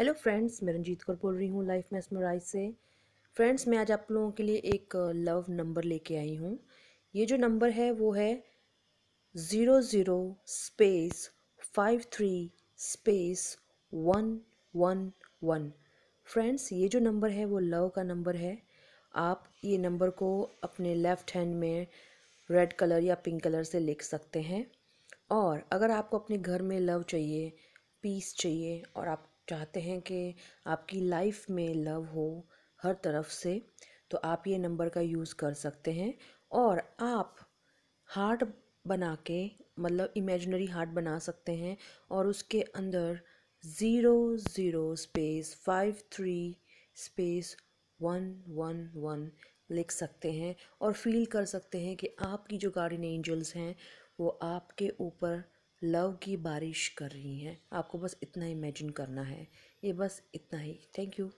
hello friends मैं रंजीत कौर बोल रही हूँ लाइफ मेसमराइज से फ्रेंड्स मैं आज आप लोगों के लिए एक लव uh, नंबर लेके आई हूँ ये जो नंबर है वो है zero zero space five three space one one one friends ये जो नंबर है वो लव का नंबर है आप ये नंबर को अपने लेफ़्ट हैंड में रेड कलर या पिंक कलर से लिख सकते हैं और अगर आपको अपने घर में लव चाहिए पीस चाहिए और आप चाहते हैं कि आपकी लाइफ में लव हो हर तरफ से तो आप ये नंबर का यूज़ कर सकते हैं और आप हार्ट बना के मतलब इमेजनरी हार्ट बना सकते हैं और उसके अंदर zero zero space five three space one one one लिख सकते हैं और फील कर सकते हैं कि आपकी जो गार्डियन एंजल्स हैं वो आपके ऊपर लव की बारिश कर रही हैं आपको बस इतना इमेजिन करना है ये बस इतना ही थैंक यू